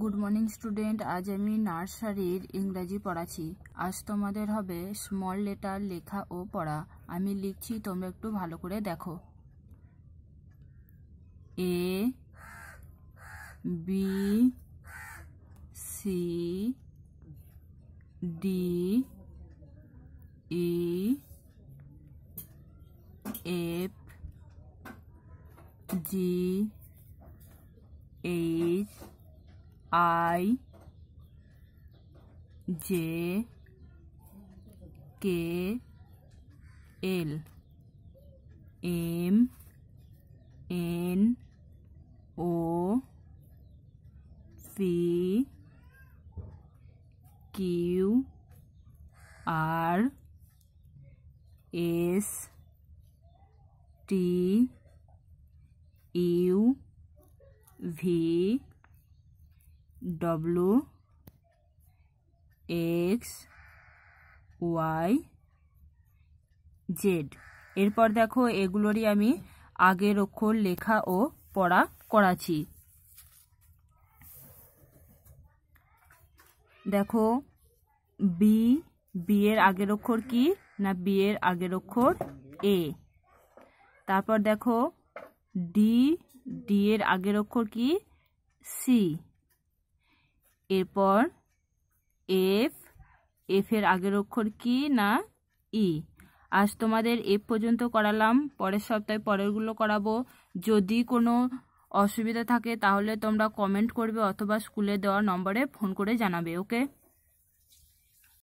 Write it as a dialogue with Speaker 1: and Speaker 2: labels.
Speaker 1: good morning student আজ আমি নার্সারির ইংরাজি পড়াচ্ছি আজ তোমাদের হবে স্মল লেটার লেখা ও পড়া আমি লিখছি তোমরা একটু ভালো করে দেখো A B C
Speaker 2: D E
Speaker 3: F G H I J
Speaker 4: K L M N O C Q
Speaker 5: R S T U V
Speaker 1: W X Y Z এরপর দেখো এগুলোরই আমি আগের অক্ষর লেখা ও পড়া করাছি দেখো বি বিয়ের আগের অক্ষর কি না বিয়ের আগের অক্ষর এ তারপর দেখো ডি ডি এর আগের অক্ষর কি সি এরপর এফ এফের আগের অক্ষর কি না ই আজ তোমাদের এফ পর্যন্ত করালাম পরের সপ্তাহে পরেরগুলো করাবো যদি কোনো অসুবিধা থাকে তাহলে
Speaker 5: তোমরা কমেন্ট করবে অথবা স্কুলে দেওয়া নম্বরে ফোন করে জানাবে ওকে